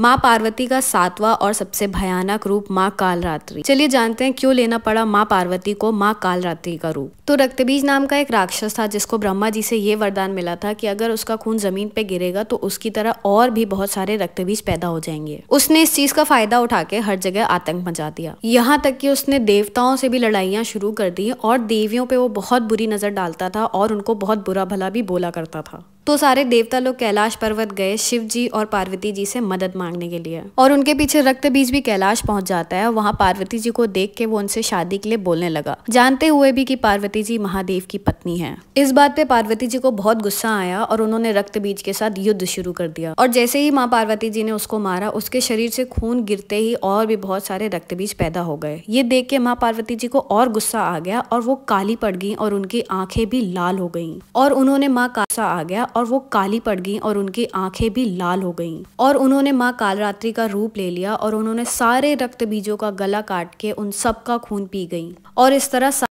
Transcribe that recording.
माँ पार्वती का सातवा और सबसे भयानक रूप माँ कालरात्रि चलिए जानते हैं क्यों लेना पड़ा माँ पार्वती को माँ कालरात्रि का रूप तो रक्तबीज नाम का एक राक्षस था जिसको ब्रह्मा जी से ये वरदान मिला था कि अगर उसका खून जमीन पे गिरेगा तो उसकी तरह और भी बहुत सारे रक्तबीज पैदा हो जाएंगे उसने इस चीज का फायदा उठा के हर जगह आतंक मचा दिया यहाँ तक की उसने देवताओं से भी लड़ाइयाँ शुरू कर दी और देवियों पे वो बहुत बुरी नजर डालता था और उनको बहुत बुरा भला भी बोला करता था तो सारे देवता लोग कैलाश पर्वत गए शिव जी और पार्वती जी से मदद मांगने के लिए और उनके पीछे रक्त बीज भी कैलाश पहुंच जाता है वहां पार्वती जी को देख के वो उनसे शादी के लिए बोलने लगा जानते हुए भी कि पार्वती जी महादेव की पत्नी है इस बात पे पार्वती जी को बहुत गुस्सा आया और उन्होंने रक्त बीज के साथ युद्ध शुरू कर दिया और जैसे ही माँ पार्वती जी ने उसको मारा उसके शरीर से खून गिरते ही और भी बहुत सारे रक्त बीज पैदा हो गए ये देख के माँ पार्वती जी को और गुस्सा आ गया और वो काली पड़ गई और उनकी आंखें भी लाल हो गई और उन्होंने माँ गुस्सा आ गया और वो काली पड़ गई और उनकी आंखें भी लाल हो गईं और उन्होंने माँ कालरात्रि का रूप ले लिया और उन्होंने सारे रक्त बीजों का गला काट के उन सब का खून पी गईं और इस तरह